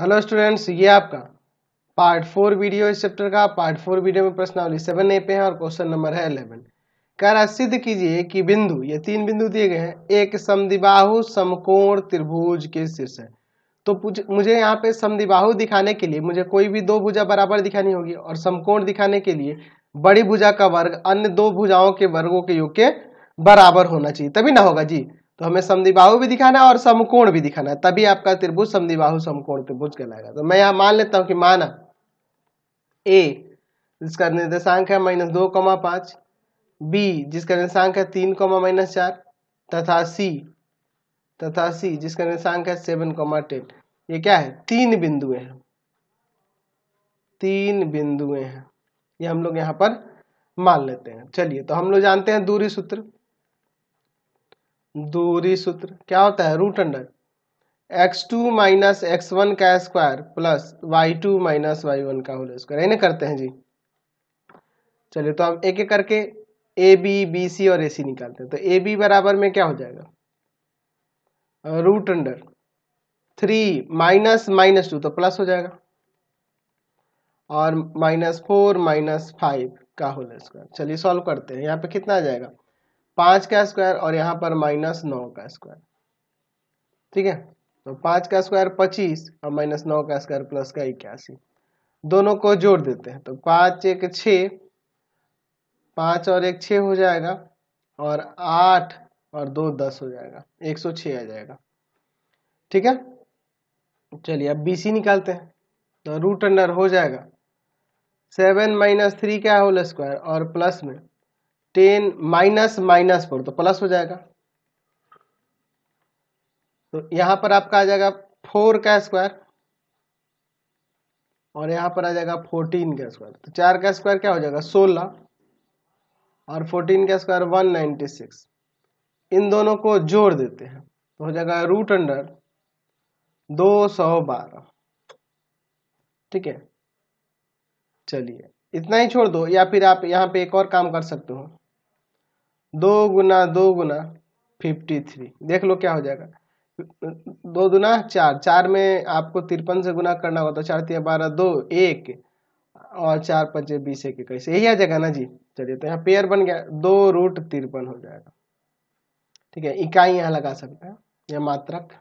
hello students ये आपका part four video इस चैप्टर का पार्ट फोर वीडियो में प्रश्नावली सेवन ए पे है और क्वेश्चन नंबर है इलेवन कह रहा सिद्ध कीजिए कि बिंदु ये तीन बिंदु दिए गए हैं एक समदिबाहु समकोण त्रिभुज के शीर्ष है तो मुझे यहाँ पे समदिबाहु दिखाने के लिए मुझे कोई भी दो भुजा बराबर दिखानी होगी और समकोण दिखाने के लिए बड़ी भुजा का वर्ग अन्य दो भुजाओं के वर्गों के योग के बराबर होना चाहिए तभी ना होगा जी तो हमें समदिबाहु भी दिखाना है और समकोण भी दिखाना है तभी आपका त्रिभुज समदिबाहु समकोण त्रिभुज कहलाएगा तो मैं यहाँ मान लेता हूँ कि माना ए जिसका निर्देशांक है माइनस दो कमा पांच बी जिसका निर्देशांक है तीन कमा माइनस चार तथा सी तथा सी जिसका निर्देशांक है सेवन कमा टेन ये क्या है तीन बिंदुए हैं तीन बिंदुए हैं ये हम लोग यहाँ पर मान लेते हैं चलिए तो हम लोग जानते हैं दूरी सूत्र दूरी सूत्र क्या होता है root under X two minus X one का square plus Y two minus Y one का होल स्क्वायर यही ना करते हैं जी चलिए तो अब एक एक करके ए बी बी सी और ए सी निकालते हैं तो ए बी बराबर में क्या हो जाएगा root under three minus minus two तो प्लस हो जाएगा और माइनस फोर माइनस फाइव का होल स्क्वायर चलिए सॉल्व करते हैं यहाँ पे कितना आ जाएगा पाँच का स्क्वायर और यहां पर माइनस नौ का स्क्वायर ठीक है तो पांच का स्क्वायर पच्चीस और माइनस नौ का स्क्वायर प्लस का इक्यासी दोनों को जोड़ देते हैं तो पाँच एक छ पाँच और एक छ हो जाएगा और आठ और दो दस हो जाएगा एक सौ छह आ जाएगा ठीक है चलिए अब बीसी निकालते हैं तो रूट अंडर हो जाएगा सेवन माइनस थ्री का होल स्क्वायर और प्लस में टेन माइनस माइनस फोर तो प्लस हो जाएगा तो यहां पर आपका आ जाएगा फोर का स्क्वायर और यहां पर आ जाएगा फोर्टीन का स्क्वायर तो चार का स्क्वायर क्या हो जाएगा सोलह और फोर्टीन का स्क्वायर वन नाइन्टी सिक्स इन दोनों को जोड़ देते हैं तो हो जाएगा रूट अंडर दो सौ बारह ठीक है चलिए इतना ही छोड़ दो या फिर आप यहाँ पे एक और काम कर सकते हो दो गुना दो गुना फिफ्टी थ्री देख लो क्या हो जाएगा दो दुना चार चार में आपको तिरपन से गुना करना होता तो चार तीन बारह दो एक और चार पंच बीस एक इक्कीस यही आ जाएगा ना जी चलिए तो यहाँ पेयर बन गया दो रूट तिरपन हो जाएगा ठीक है इकाई यहाँ लगा सकते हैं या मात्रक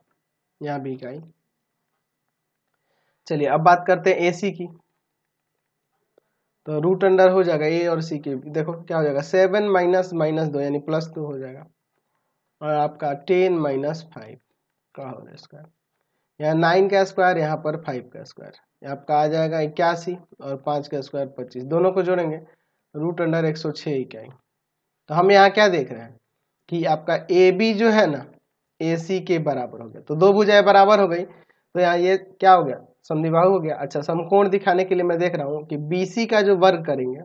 यहाँ भी इकाई चलिए अब बात करते हैं एसी की तो रूट अंडर हो जाएगा ए और सी के देखो क्या हो जाएगा सेवन माइनस माइनस दो यानी प्लस टू हो जाएगा और आपका टेन माइनस फाइव का हो गया स्क्वायर यहाँ नाइन का स्क्वायर यहाँ पर फाइव का स्क्वायर आपका आ जाएगा इक्यासी और पाँच का स्क्वायर पच्चीस दोनों को जोड़ेंगे रूट अंडर एक सौ छः इक्याई तो हम यहाँ क्या देख रहे हैं कि आपका ए बी जो है ना ए सी के बराबर हो गया तो दो भुजाएं बराबर हो गई तो यहाँ ये क्या हो गया समिभाग हो गया अच्छा समकोण दिखाने के लिए मैं देख रहा हूँ कि बी का जो वर्ग करेंगे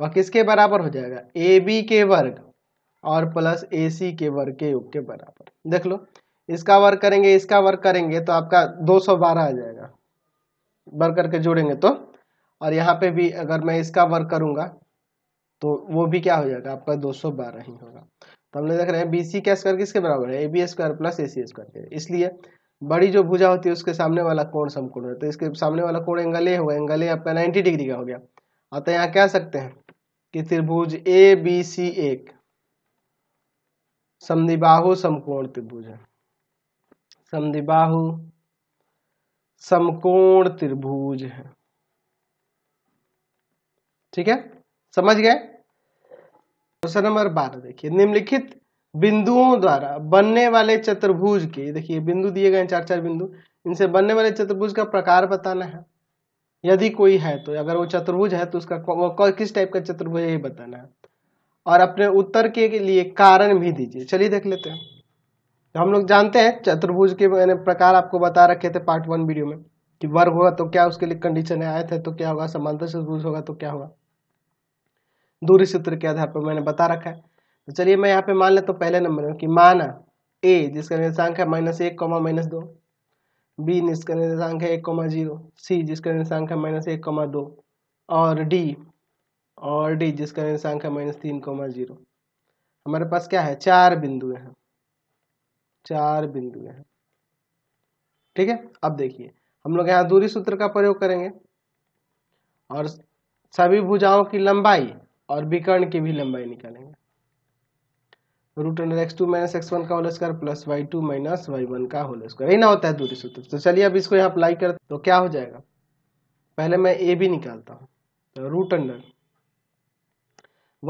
वह किसके बराबर हो जाएगा ए के वर्ग और प्लस ए के वर्ग के योग के बराबर देख लो इसका वर्ग करेंगे इसका वर्ग करेंगे तो आपका 212 आ जाएगा वर्ग करके जोड़ेंगे तो और यहाँ पे भी अगर मैं इसका वर्ग करूंगा तो वो भी क्या हो जाएगा आपका 212 ही होगा तो हम लोग देख रहे हैं बी सी का स्क्वायर किसके बराबर है A B square plus A C square के इसलिए बड़ी जो भुजा होती है उसके सामने वाला कोण समकोण है तो इसके सामने वाला कोण एंगल ए होगा एंगल ए आपका नाइन्टी डिग्री का हो गया अतः यहाँ कह सकते हैं कि त्रिभुज ए बी सी एक समदिबाहु समकोण त्रिभुज है समदिबाहु समकोण त्रिभुज है ठीक है समझ गए क्वेश्चन नंबर बारह देखिए निम्नलिखित बिंदुओं द्वारा बनने वाले चतुर्भुज के देखिए बिंदु दिए गए चार चार बिंदु इनसे बनने वाले चतुर्भुज का प्रकार बताना है यदि कोई है तो अगर वो चतुर्भुज है तो उसका वो किस टाइप का चतुर्भुज है ये बताना है और अपने उत्तर के लिए कारण भी दीजिए चलिए देख लेते हैं तो हम लोग जानते हैं चतुर्भुज के मैंने प्रकार आपको बता रखे थे पार्ट वन वीडियो में कि वर्ग होगा तो क्या उसके लिए कंडीशन आए थे तो क्या होगा समांतर चतुर्भुज होगा तो क्या होगा दूरी सूत्र के आधार पर मैंने बता रखा है तो चलिए मैं यहाँ पे मान लेता तो हूँ पहले नंबर में कि माना ए जिसका निर्देशांक है माइनस एक कॉमा माइनस दो बी जिसका निर्देशांक है एक कॉमा जीरो सी जिसका निर्देशांक है माइनस एक कॉमा दो और डी और डी जिसका निर्देशांक है माइनस तीन कॉमा जीरो हमारे पास क्या है चार बिंदु हैं चार बिंदु हैं ठीक है अब देखिए हम लोग यहाँ दूरी सूत्र का प्रयोग करेंगे और सभी भुजाओं की लंबाई और विकर्ण की भी लंबाई निकालेंगे root under X two minus X one का whole square plus Y two minus Y one का होल स्क्वायर यही ना होता है दूरी सूत्र तो चलिए अब इसको यहाँ अप्लाई कर तो क्या हो जाएगा पहले मैं ए भी निकालता हूँ तो root under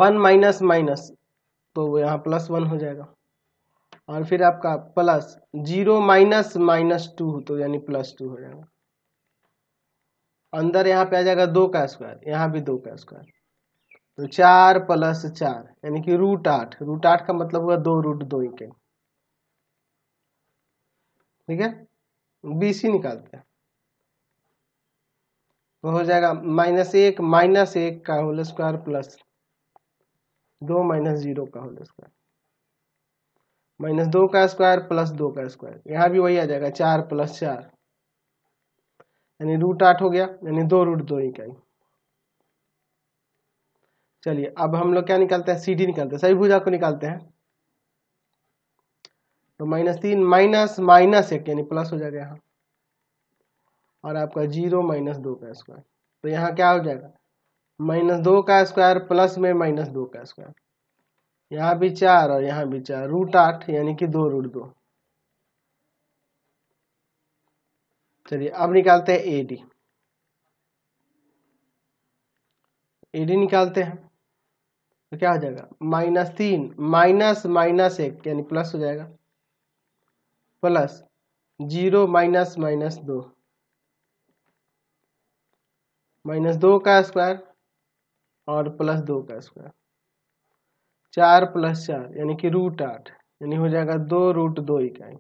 one minus minus तो वो यहाँ प्लस वन हो जाएगा और फिर आपका plus zero minus minus two तो यानी प्लस टू हो जाएगा अंदर यहाँ पे आ जाएगा दो का स्क्वायर यहाँ भी दो का स्क्वायर तो चार प्लस चार यानी कि रूट आठ रूट आठ का मतलब हुआ दो रूट दो के ठीक है बीसी निकालते हैं वो तो हो जाएगा माइनस एक माइनस एक का होल स्क्वायर प्लस दो माइनस जीरो का होल स्क्वायर माइनस दो का स्क्वायर प्लस दो का स्क्वायर यहाँ भी वही आ जाएगा चार प्लस चार यानी रूट आठ हो गया यानी दो रूट दो इकाई चलिए अब हम लोग क्या निकालते हैं सी डी निकालते हैं सभी भुजा को निकालते हैं तो माइनस तीन माइनस माइनस एक यानी प्लस हो जाएगा यहाँ और आपका जीरो माइनस दो का स्क्वायर तो यहाँ क्या हो जाएगा माइनस दो का स्क्वायर प्लस में माइनस दो का स्क्वायर यहाँ भी चार और यहाँ भी चार रूट आठ यानी कि दो रूट दो चलिए अब निकालते हैं ए डी ए डी निकालते हैं तो क्या हो जाएगा माइनस तीन माइनस माइनस एक यानी प्लस हो जाएगा प्लस जीरो माइनस माइनस दो माइनस दो का स्क्वायर और प्लस दो का स्क्वायर चार प्लस चार यानी कि रूट आठ यानी हो जाएगा दो रूट दो इकाई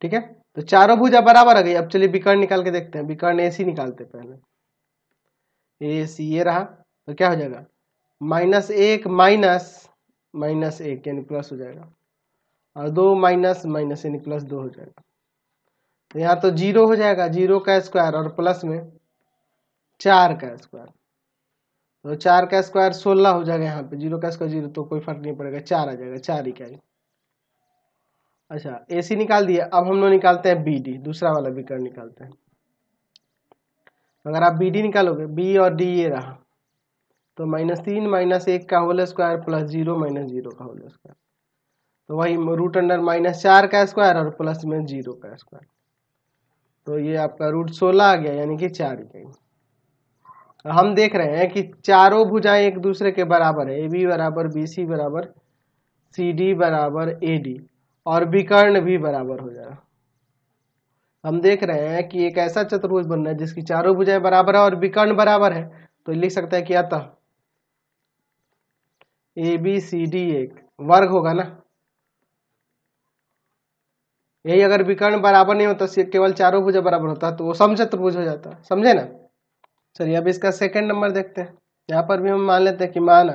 ठीक है तो चारों भुजा बराबर आ गई अब चलिए विकर्ण निकाल के देखते हैं विकर्ण ए निकालते पहले ए सी ये रहा तो क्या हो जाएगा माइनस एक माइनस माइनस एक यानी प्लस हो जाएगा और दो माइनस माइनस यानी प्लस दो हो जाएगा तो यहाँ तो जीरो हो जाएगा जीरो का स्क्वायर और प्लस में चार का स्क्वायर तो चार का स्क्वायर सोलह हो जाएगा यहाँ पे जीरो का स्क्वायर जीरो तो कोई फर्क नहीं पड़ेगा चार आ जाएगा चार इकाई अच्छा ए सी निकाल दिया अब हम लोग निकालते हैं बी डी दूसरा वाला विकर्ण निकालते हैं अगर आप बी डी निकालोगे बी और डी ये रहा तो माइनस तीन माइनस एक का whole square plus zero minus zero का होल स्क्वायर तो वही रूट अंडर माइनस चार का स्क्वायर और प्लस में जीरो का स्क्वायर तो ये आपका रूट सोलह आ गया यानी कि चार गई तो हम देख रहे हैं कि चारों भुजाएं एक दूसरे के बराबर है ए बी बराबर बी सी बराबर सी डी बराबर ए डी और विकर्ण भी बराबर हो जाएगा हम देख रहे हैं कि एक ऐसा चतुर्भुज बन रहा है जिसकी चारों भुजाएं बराबर है और विकर्ण बराबर तो है तो लिख सकते हैं कि अतः ए बी सी डी एक वर्ग होगा ना यही अगर विकर्ण बराबर नहीं होता केवल चारों भुजा बराबर होता तो वो समचतुर्भुज हो जाता समझे ना चलिए अब इसका सेकंड नंबर देखते हैं यहाँ पर भी हम मान लेते हैं कि माना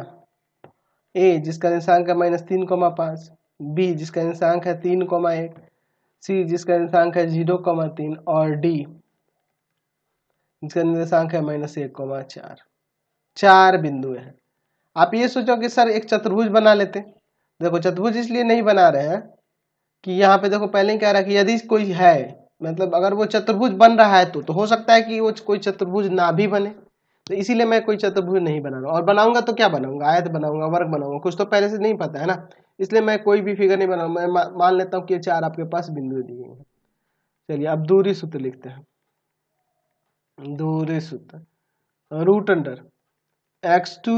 ए जिसका निशांक है माइनस तीन कोमा पाँच बी जिसका निशांक है तीन कोमा एक सी जिसका निशांक है जीरो कोमा तीन और डी जिसका निर्देशांक है माइनस एक कोमा चार चार बिंदु हैं आप ये सोचो कि सर एक चतुर्भुज बना लेते देखो चतुर्भुज इसलिए नहीं बना रहे हैं कि यहाँ पे देखो पहले ही कह रहा है कि यदि कोई है मतलब अगर वो चतुर्भुज बन रहा है तो तो हो सकता है कि वो कोई चतुर्भुज ना भी बने तो इसीलिए मैं कोई चतुर्भुज नहीं बना रहा और बनाऊंगा तो क्या बनाऊंगा आयत बनाऊंगा वर्ग बनाऊंगा कुछ तो पहले से नहीं पता है ना इसलिए मैं कोई भी फिगर नहीं बनाऊंगा मैं मान लेता हूँ कि चार आपके पास बिंदु दिए हैं चलिए अब दूरी सूत्र लिखते हैं दूरी सूत्र root under X two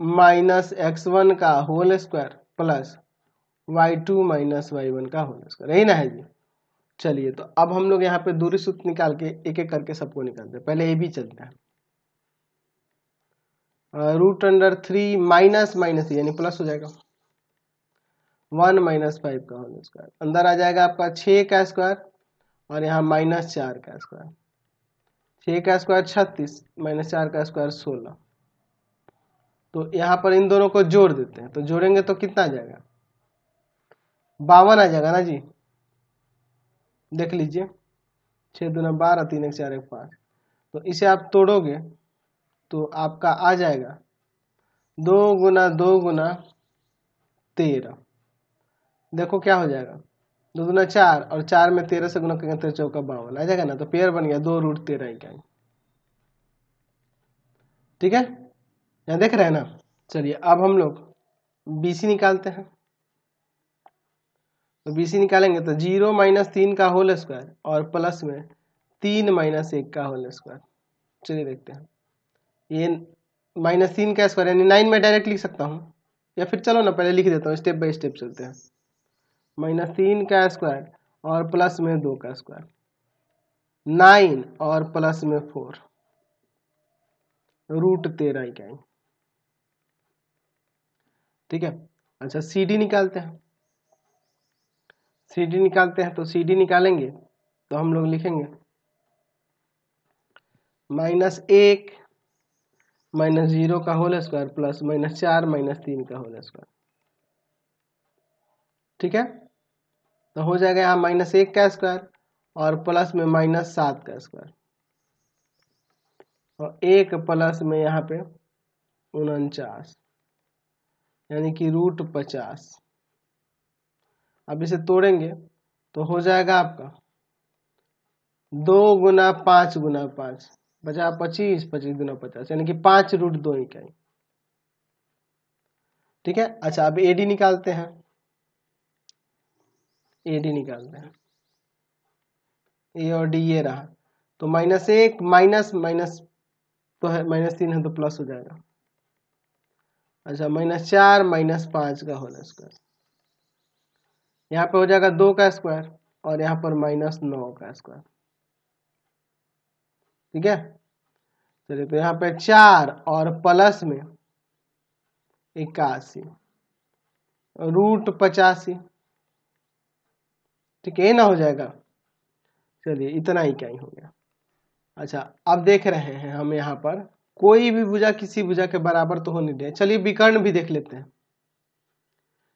minus X one का whole square plus Y two minus Y one का होल स्क्वायर यही ना है जी चलिए तो अब हम लोग यहाँ पे दूरी सूत्र निकाल के एक एक करके सबको निकालते हैं पहले ए भी चलता है root under three minus minus यानी प्लस हो जाएगा वन माइनस फाइव का होल स्क्वायर अंदर आ जाएगा आपका छ का स्क्वायर और यहाँ माइनस चार का स्क्वायर छ का स्क्वायर छत्तीस माइनस चार का स्क्वायर सोलह तो यहाँ पर इन दोनों को जोड़ देते हैं तो जोड़ेंगे तो कितना आ जाएगा बावन आ जाएगा ना जी देख लीजिए छः दूना बारह तीन एक चार एक पाँच तो इसे आप तोड़ोगे तो आपका आ जाएगा दो गुना दो गुना तेरह देखो क्या हो जाएगा दो दुना चार और चार में तेरह से गुना करेंगे तेरह तो चौका बावन आ जाएगा ना तो पेयर बन गया दो रूट तेरह इकाई ठीक है यहाँ देख रहे हैं ना चलिए अब हम लोग बी सी निकालते हैं तो बी सी निकालेंगे तो जीरो माइनस तीन का होल स्क्वायर और प्लस में तीन माइनस एक का होल स्क्वायर चलिए देखते हैं ये माइनस तीन का स्क्वायर यानी नाइन में डायरेक्ट लिख सकता हूँ या फिर चलो ना पहले लिख देता हूँ स्टेप बाय स्टेप चलते हैं माइनस तीन का स्क्वायर और प्लस में दो का स्क्वायर नाइन और प्लस में फोर रूट तेरह इकाई ठीक है अच्छा सी डी निकालते हैं सी डी निकालते हैं तो सी डी निकालेंगे तो हम लोग लिखेंगे माइनस एक माइनस जीरो का होल स्क्वायर प्लस माइनस चार माइनस तीन का होल स्क्वायर ठीक है तो हो जाएगा यहाँ माइनस एक का स्क्वायर और प्लस में माइनस सात का स्क्वायर और एक प्लस में यहाँ पे उनचास यानी कि रूट पचास अब इसे तोड़ेंगे तो हो जाएगा आपका दो गुना पांच गुना पांच बचा पच्चीस पच्चीस गुना पचास यानी कि पांच रूट दो इकाई ठीक है अच्छा अब एडी निकालते हैं एडी निकालते हैं ए और डी ये रहा तो माइनस एक माइनस माइनस तो है माइनस तीन है तो प्लस हो जाएगा अच्छा माइनस चार माइनस पाँच का होल स्क्वायर यहाँ पे हो जाएगा दो का स्क्वायर और यहाँ पर माइनस नौ का स्क्वायर ठीक है चलिए तो यहाँ पे चार और प्लस में इक्यासी रूट पचासी ठीक है ना हो जाएगा चलिए इतना ही क्या ही हो गया अच्छा अब देख रहे हैं हम यहाँ पर कोई भी भुजा किसी भुजा के बराबर तो हो नहीं रहे चलिए विकर्ण भी देख लेते हैं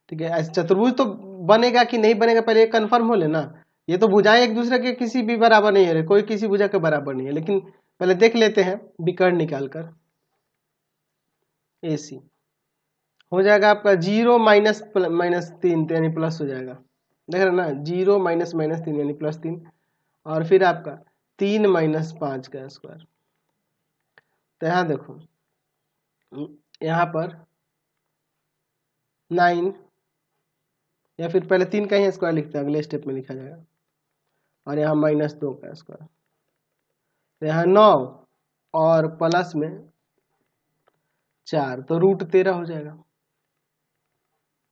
ठीक है चतुर्भुज तो बनेगा कि नहीं बनेगा पहले कन्फर्म हो लेना ये तो भुजाएं एक दूसरे के किसी भी बराबर नहीं है कोई किसी भुजा के बराबर नहीं है लेकिन पहले देख लेते हैं विकर्ण निकालकर ए सी हो जाएगा आपका जीरो माइनस माइनस तीन तो यानी प्लस हो जाएगा देख रहे ना जीरो माइनस माइनस तीन यानी प्लस तीन और फिर आपका तीन माइनस पाँच का स्क्वायर तो यहाँ देखो यहाँ पर नाइन या फिर पहले तीन का ही स्क्वायर लिखते हैं अगले स्टेप में लिखा जाएगा और यहाँ माइनस दो का स्क्वायर तो यहाँ नौ और प्लस में चार तो रूट तेरह हो जाएगा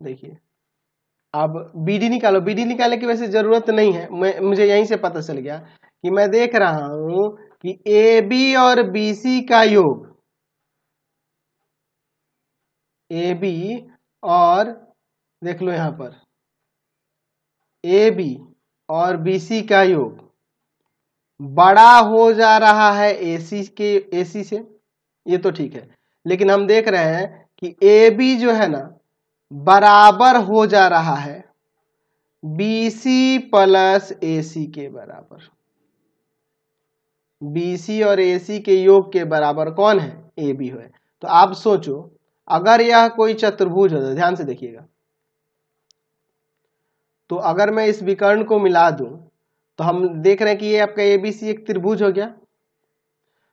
देखिए अब बीडी निकालो बीडी निकालने की वैसे ज़रूरत नहीं है मैं मुझे यहीं से पता चल गया कि मैं देख रहा हूं कि ए बी और बी सी का योग ए बी और देख लो यहां पर ए बी और बी सी का योग बड़ा हो जा रहा है ए सी के ए सी से ये तो ठीक है लेकिन हम देख रहे हैं कि ए बी जो है ना बराबर हो जा रहा है B C plus A C के बराबर बीसी और एसी के योग के बराबर कौन है ए बी है तो आप सोचो अगर यह कोई चतुर्भुज हो तो ध्यान से देखिएगा तो अगर मैं इस विकर्ण को मिला दूं तो हम देख रहे हैं कि ये आपका ए बी सी एक त्रिभुज हो गया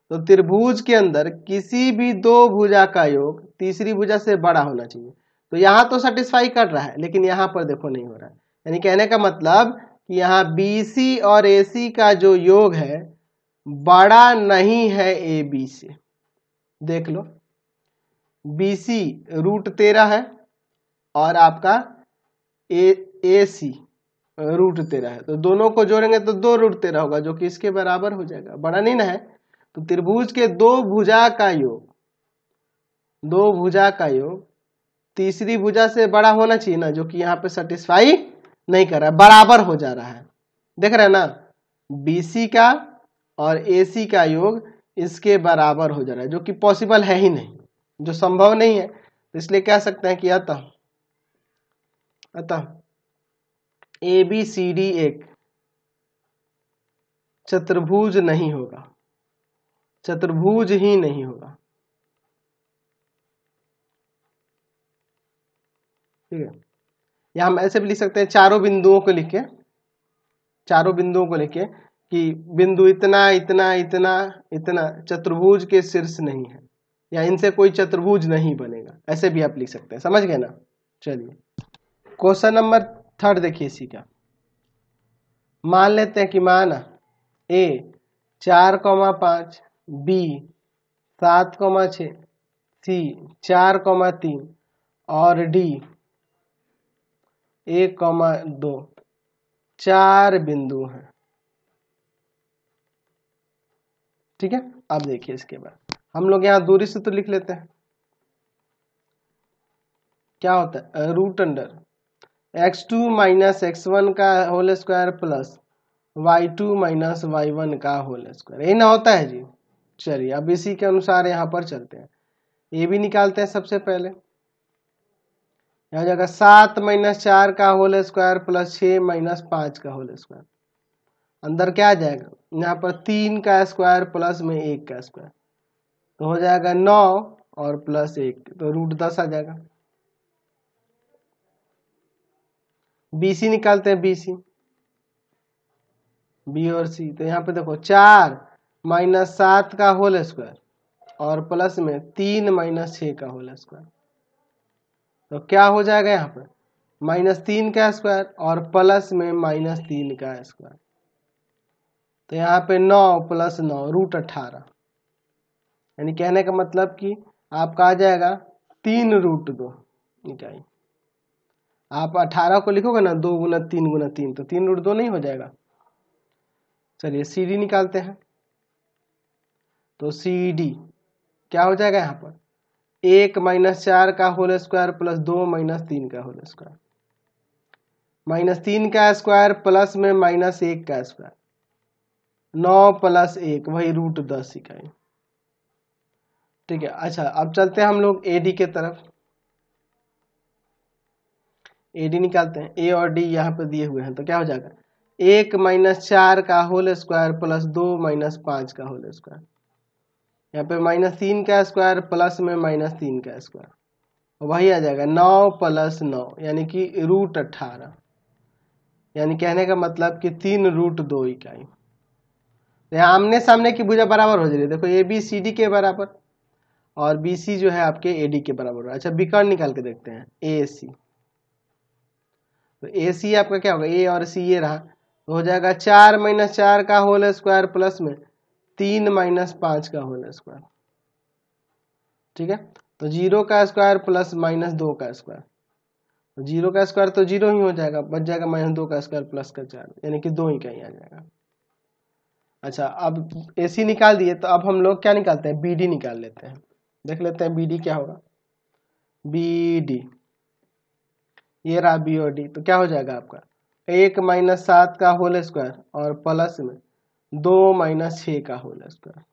तो त्रिभुज के अंदर किसी भी दो भुजा का योग तीसरी भुजा से बड़ा होना चाहिए तो यहां तो सेटिस्फाई कर रहा है लेकिन यहां पर देखो नहीं हो रहा है यानी कहने का मतलब कि यहाँ बी सी और ए सी का जो योग है बड़ा नहीं है ए बी से देख लो बी सी रूट तेरह है और आपका ए ए सी रूट तेरह है तो दोनों को जोड़ेंगे तो दो रूट तेरह होगा जो कि इसके बराबर हो जाएगा बड़ा नहीं ना है तो त्रिभुज के दो भुजा का योग दो भुजा का योग तीसरी भुजा से बड़ा होना चाहिए ना जो कि यहाँ पे सेटिस्फाई नहीं कर रहा है बराबर हो जा रहा है देख रहे हैं ना बीसी का और ए सी का योग इसके बराबर हो जा रहा है जो कि पॉसिबल है ही नहीं जो संभव नहीं है तो इसलिए कह सकते हैं कि अतः अतः ए बी सी डी एक चतुर्भुज नहीं होगा चतुर्भुज ही नहीं होगा ठीक है या हम ऐसे भी लिख सकते हैं चारों बिंदुओं को लिखे चारों बिंदुओं को लिखे कि बिंदु इतना इतना इतना इतना चतुर्भुज के शीर्ष नहीं है या इनसे कोई चतुर्भुज नहीं बनेगा ऐसे भी आप लिख सकते हैं समझ गए ना चलिए क्वेश्चन नंबर थर्ड देखिए इसी का मान लेते हैं कि मान ए चार कौमा पांच बी सात कौमा छ सी चार कौमा तीन और डी एक कौमा दो चार बिंदु हैं ठीक है अब देखिए इसके बाद हम लोग यहाँ दूरी से तो लिख लेते हैं क्या होता है root under X two minus X one का whole square plus Y two minus Y one का होल स्क्वायर यही ना होता है जी चलिए अब इसी के अनुसार यहाँ पर चलते हैं ये भी निकालते हैं सबसे पहले यहाँ जगह सात माइनस चार का होल स्क्वायर प्लस छः माइनस पाँच का होल स्क्वायर अंदर क्या आ जाएगा यहाँ पर तीन का स्क्वायर प्लस में एक का स्क्वायर तो हो जाएगा नौ और प्लस एक तो रूट दस आ जाएगा बीसी निकालते हैं बीसी बी और सी तो यहाँ पे देखो चार माइनस सात का होल स्क्वायर और प्लस में तीन माइनस छ का होल स्क्वायर तो क्या हो जाएगा यहाँ पर माइनस तीन का स्क्वायर और प्लस में माइनस तीन का स्क्वायर तो यहाँ पे नौ प्लस नौ रूट अट्ठारह यानी कहने का मतलब कि आपका आ जाएगा तीन रूट दो इकाई आप अठारह को लिखोगे ना दो गुना तीन गुना तीन तो तीन रूट दो नहीं हो जाएगा चलिए सी डी निकालते हैं तो सी डी क्या हो जाएगा यहाँ पर एक माइनस चार का होल स्क्वायर प्लस दो माइनस तीन का होल स्क्वायर माइनस तीन का स्क्वायर प्लस में माइनस एक का स्क्वायर नौ प्लस एक वही रूट दस इकाई ठीक है अच्छा अब चलते हैं हम लोग ए डी के तरफ ए डी निकालते हैं ए और डी यहाँ पे दिए हुए हैं तो क्या हो जाएगा एक माइनस चार का होल स्क्वायर प्लस दो माइनस पांच का होल स्क्वायर यहाँ पे माइनस तीन का स्क्वायर प्लस में माइनस तीन का स्क्वायर वही आ जाएगा नौ प्लस नौ यानी कि रूट अट्ठारह यानी कहने का मतलब कि तीन रूट दो इकाई तो यहाँ आमने सामने की भुजा बराबर हो जा रही है देखो ए बी सी डी के बराबर और बी सी जो है आपके ए डी के बराबर अच्छा विकर्ण निकाल के देखते हैं ए सी तो ए सी आपका क्या होगा ए और सी ये रहा तो हो जाएगा चार माइनस चार का होल स्क्वायर प्लस में तीन माइनस पांच का होल स्क्वायर ठीक है तो जीरो का स्क्वायर प्लस माइनस दो का स्क्वायर तो जीरो का स्क्वायर तो जीरो ही हो जाएगा बच जाएगा माइनस दो का स्क्वायर प्लस का चार यानी कि दो ही का ही आ जाएगा अच्छा अब ए सी निकाल दिए तो अब हम लोग क्या निकालते हैं बी डी निकाल लेते हैं देख लेते हैं बी डी क्या होगा बी डी ये रहा बी ओ डी तो क्या हो जाएगा आपका एक माइनस सात का होल स्क्वायर और प्लस में दो माइनस छ का होल स्क्वायर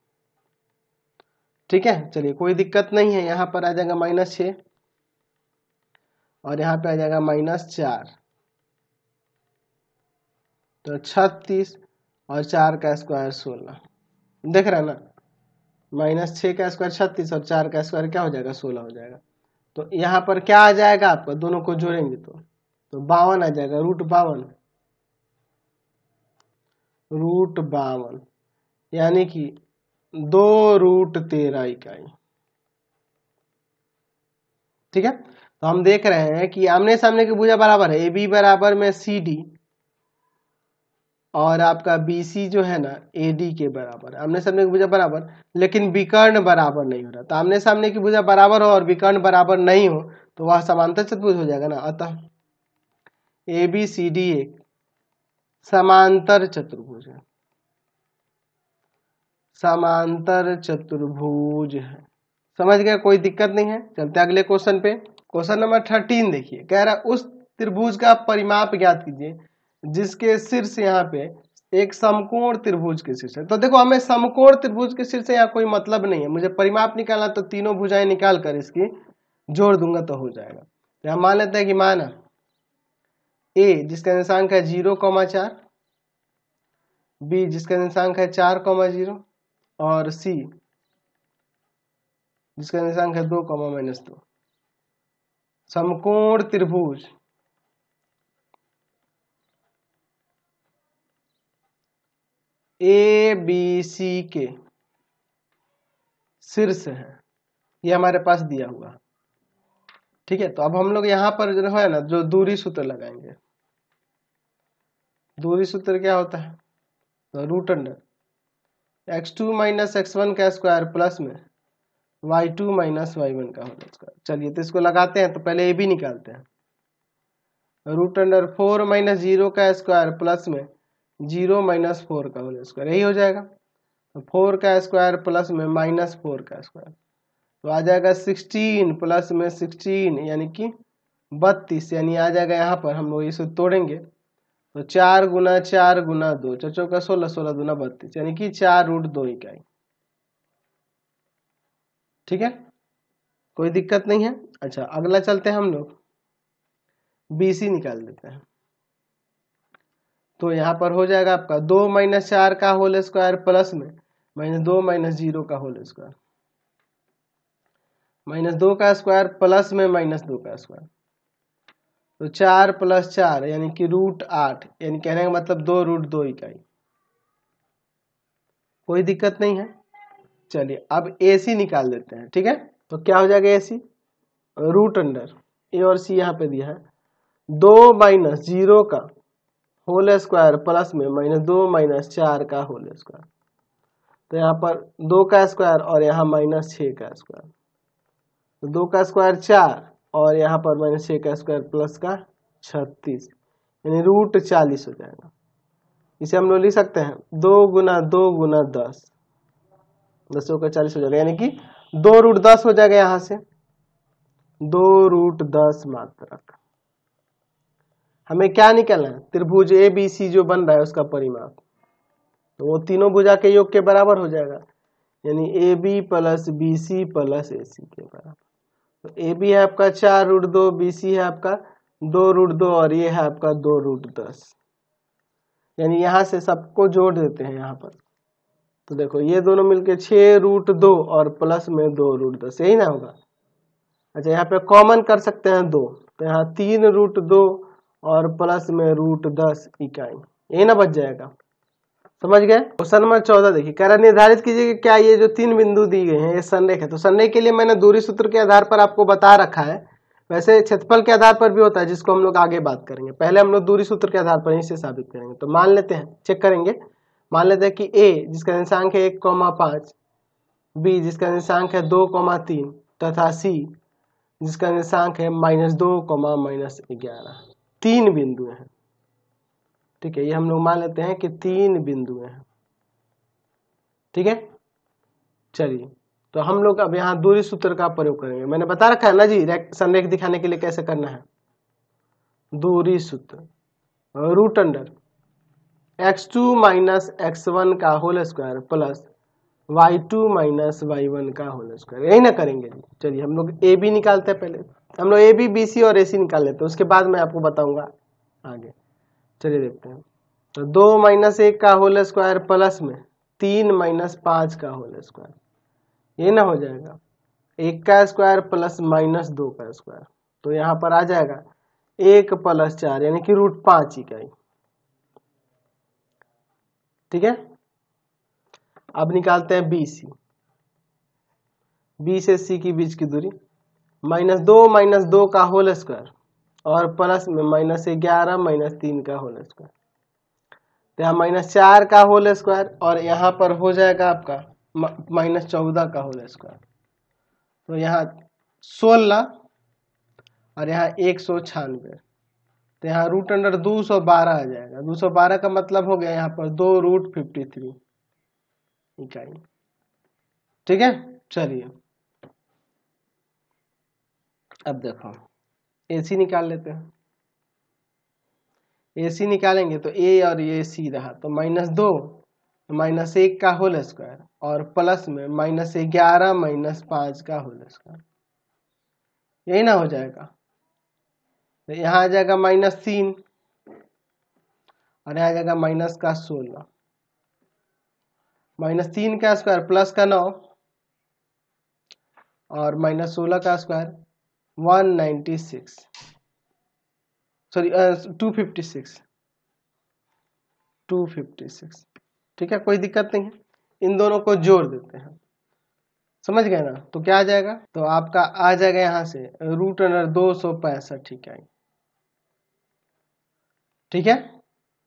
ठीक है चलिए कोई दिक्कत नहीं है यहाँ पर आ जाएगा माइनस छ और यहाँ पे आ जाएगा माइनस चार तो छत्तीस और चार का स्क्वायर सोलह देख रहे हैं ना माइनस छः का स्क्वायर छत्तीस और चार का स्क्वायर क्या हो जाएगा सोलह हो जाएगा तो यहाँ पर क्या आ जाएगा आपका दोनों को जोड़ेंगे तो तो बावन आ जाएगा रूट बावन रूट बावन यानी कि दो रूट तेरह इकाई ठीक है तो हम देख रहे हैं कि आमने सामने की भुजा बराबर है ए बी बराबर में सी डी और आपका बी जो है ना ए के बराबर आमने सामने की भुजा बराबर लेकिन विकर्ण बराबर नहीं हो रहा तो आमने सामने की भुजा बराबर हो और विकर्ण बराबर नहीं हो तो वह समांतर चतुर्भुज हो जाएगा ना अतः ए बी सी डी एक समांतर चतुर्भुज है समांतर चतुर्भुज है समझ गया कोई दिक्कत नहीं है चलते अगले क्वेश्चन पे क्वेश्चन नंबर थर्टीन देखिए कह रहा उस त्रिभुज का परिमाप ज्ञात कीजिए जिसके शीर्ष यहाँ पे एक समकोण त्रिभुज के शीर्ष है तो देखो हमें समकोण त्रिभुज के शीर्ष यहाँ कोई मतलब नहीं है मुझे परिमाप निकालना तो तीनों भुजाएं निकाल कर इसकी जोड़ दूंगा तो हो जाएगा तो हम मान लेते हैं कि माना ए जिसका निशांक है जीरो कौमा चार बी जिसका निशांक है चार कौमा जीरो और सी जिसका निशांक है दो कौमा माइनस दो समकोण त्रिभुज ए बी सी के शीर्ष है ये हमारे पास दिया हुआ ठीक है तो अब हम लोग यहां पर जो है ना जो दूरी सूत्र लगाएंगे दूरी सूत्र क्या होता है तो root under X two minus X one का स्क्वायर प्लस में Y two minus Y one का होगा स्क्वायर चलिए तो इसको लगाते हैं तो पहले ए भी निकालते हैं root under four minus zero का स्क्वायर प्लस में जीरो माइनस फोर का होल स्क्वायर यही हो जाएगा तो फोर का स्क्वायर प्लस में माइनस फोर का स्क्वायर तो आ जाएगा सिक्सटीन प्लस में सिक्सटीन यानी कि बत्तीस यानी आ जाएगा यहाँ पर हम लोग इसे तोड़ेंगे तो चार गुना चार गुना दो चार का सोलह सोलह गुना बत्तीस यानी कि चार रूट दो इकाई ठीक है कोई दिक्कत नहीं है अच्छा अगला चलते हैं हम लोग बीसी निकाल देते हैं तो यहाँ पर हो जाएगा आपका दो माइनस चार का होल स्क्वायर प्लस में माइनस दो माइनस जीरो का होल स्क्वायर माइनस दो का स्क्वायर प्लस में माइनस दो का स्क्वायर तो चार प्लस चार यानी कि रूट आठ यानी कहने का मतलब दो रूट दो इकाई कोई दिक्कत नहीं है चलिए अब सी निकाल देते हैं ठीक है तो क्या हो जाएगा ए सी रूट अंडर ए और सी यहाँ पे दिया है दो माइनस जीरो का होल स्क्वायर प्लस में माइनस दो माइनस चार का होल स्क्वायर तो यहाँ पर दो का स्क्वायर और यहाँ माइनस छः का स्क्वायर तो दो का स्क्वायर चार और यहाँ पर माइनस छः का स्क्वायर प्लस का छत्तीस यानी रूट चालीस हो जाएगा इसे हम लोग लिख सकते हैं दो गुना दो गुना दस दस का चालीस हो जाएगा यानी कि दो रूट दस हो जाएगा यहाँ से दो रूट दस का हमें क्या निकलना है त्रिभुज ए बी सी जो बन रहा है उसका परिमाप तो वो तीनों भुजा के योग के बराबर हो जाएगा यानी A B plus B C plus A C के बराबर तो ए बी है आपका चार रूट दो बी सी है आपका दो रूट दो और ये है आपका दो रूट दस यानी यहाँ से सबको जोड़ देते हैं यहाँ पर तो देखो ये दोनों मिलके छः रूट दो और प्लस में दो रूट दस यही ना होगा अच्छा यहाँ पे कॉमन कर सकते हैं दो तो यहाँ तीन रूट दो और प्लस में रूट दस इकाई यही ना बच जाएगा समझ गए क्वेश्चन नंबर चौदह देखिए कह रहा निर्धारित कीजिए कि क्या ये जो तीन बिंदु दिए गए हैं ये संरेख है तो संरेख के लिए मैंने दूरी सूत्र के आधार पर आपको बता रखा है वैसे क्षेत्रफल के आधार पर भी होता है जिसको हम लोग आगे बात करेंगे पहले हम लोग दूरी सूत्र के आधार पर इसे साबित करेंगे तो मान लेते हैं चेक करेंगे मान लेते हैं कि ए जिसका निशांक है एक कॉमा पांच बी जिसका निशांक है दो कॉमा तीन तथा सी जिसका निशांक है माइनस दो कौमा माइनस ग्यारह तीन बिंदु हैं ठीक है ये हम लोग मान लेते हैं कि तीन बिंदु हैं ठीक है चलिए तो हम लोग अब यहाँ दूरी सूत्र का प्रयोग करेंगे मैंने बता रखा है ना जी संरेख दिखाने के लिए कैसे करना है दूरी सूत्र root under X two minus X one का whole square plus Y two minus Y one का होल स्क्वायर यही ना करेंगे चलिए हम लोग ए भी निकालते हैं पहले हम लोग ए बी बी सी और ए सी निकाल लेते हैं उसके बाद मैं आपको बताऊंगा आगे चलिए देखते हैं तो दो माइनस एक का होल स्क्वायर प्लस में तीन माइनस पाँच का होल स्क्वायर ये ना हो जाएगा एक का स्क्वायर प्लस माइनस दो का स्क्वायर तो यहाँ पर आ जाएगा एक प्लस चार यानी कि रूट पाँच इकाई ठीक है अब निकालते हैं बी सी बी से सी के बीच की दूरी माइनस दो माइनस दो का होल स्क्वायर और प्लस में माइनस ग्यारह माइनस तीन का होल स्क्वायर तो यहाँ माइनस चार का होल स्क्वायर और यहाँ पर हो जाएगा आपका माइनस चौदह का होल स्क्वायर तो यहाँ सोलह और यहाँ एक सौ छियानवे तो यहाँ रूट अंडर दो सौ बारह आ जाएगा दो सौ बारह का मतलब हो गया यहाँ पर दो रूट फिफ्टी थ्री इकाई ठीक है चलिए अब देखो एसी निकाल लेते हैं ए सी निकालेंगे तो ए और ये सी रहा तो माइनस दो माइनस एक का होल स्क्वायर और प्लस में माइनस ग्यारह माइनस पांच का होल स्क्वायर यही ना हो जाएगा तो यहाँ आ जाएगा माइनस तीन और यहाँ आ जाएगा माइनस का सोलह माइनस तीन का स्क्वायर प्लस का नौ और माइनस सोलह का स्क्वायर 196 सॉरी uh, 256 256 ठीक है कोई दिक्कत नहीं है इन दोनों को जोड़ देते हैं समझ गए ना तो क्या आ जाएगा तो आपका आ जाएगा यहाँ से रूट अंडर दो सौ पैंसठ ठीक है ठीक है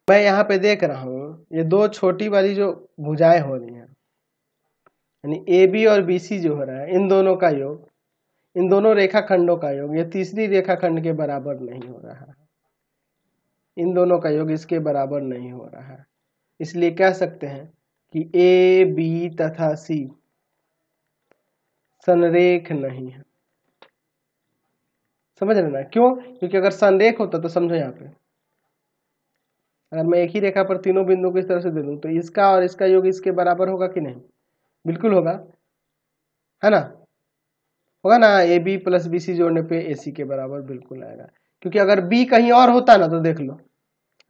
मैं यहाँ पे देख रहा हूँ ये दो छोटी वाली जो भुजाएं हो रही हैं यानी ए बी और बी सी जो हो रहा है इन दोनों का योग इन दोनों रेखाखंडों का योग ये तीसरी रेखाखंड के बराबर नहीं हो रहा इन दोनों का योग इसके बराबर नहीं हो रहा इसलिए कह सकते हैं कि ए बी तथा सी संरेख नहीं है समझ रहे ना क्यों क्योंकि अगर संरेख होता तो समझो यहाँ पे अगर मैं एक ही रेखा पर तीनों बिंदु को इस तरह से दे दूं तो इसका और इसका योग इसके बराबर होगा कि नहीं बिल्कुल होगा है ना होगा ना A B plus B C जोड़ने पे ए सी के बराबर बिल्कुल आएगा क्योंकि अगर बी कहीं और होता ना तो देख लो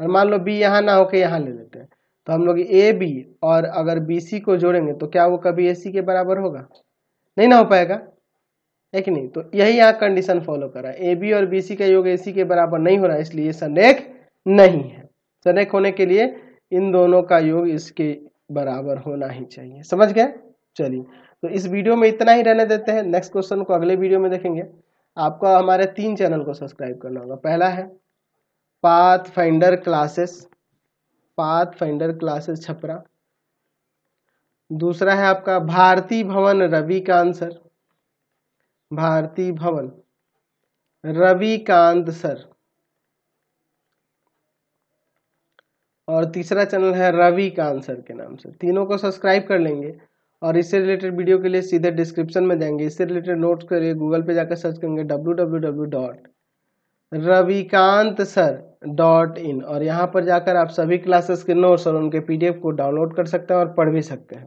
और मान लो बी यहाँ ना होके यहाँ ले लेते हैं तो हम लोग ए बी और अगर बी सी को जोड़ेंगे तो क्या वो कभी ए सी के बराबर होगा नहीं ना हो पाएगा है कि नहीं तो यही यहाँ कंडीशन फॉलो कर रहा है ए बी और बी सी का योग ए सी के बराबर नहीं हो रहा है इसलिए सनेक नहीं है सनेक होने के लिए इन दोनों का योग इसके बराबर होना ही चाहिए समझ गए चलिए तो इस वीडियो में इतना ही रहने देते हैं नेक्स्ट क्वेश्चन को अगले वीडियो में देखेंगे आपको हमारे तीन चैनल को सब्सक्राइब करना होगा पहला है path finder classes path finder classes Chhapra दूसरा है आपका भारती भवन रवि का आंसर भारती भवन रवि कांत सर और तीसरा चैनल है रवि कांत सर के नाम से तीनों को सब्सक्राइब कर लेंगे और इससे रिलेटेड वीडियो के लिए सीधे डिस्क्रिप्शन में देंगे इससे रिलेटेड नोट्स करिए गूगल पे जाकर सर्च करेंगे W W W dot Ravikant sir dot in और यहाँ पर जाकर आप सभी क्लासेस के नोट्स और उनके पीडीएफ को डाउनलोड कर सकते हैं और पढ़ भी सकते हैं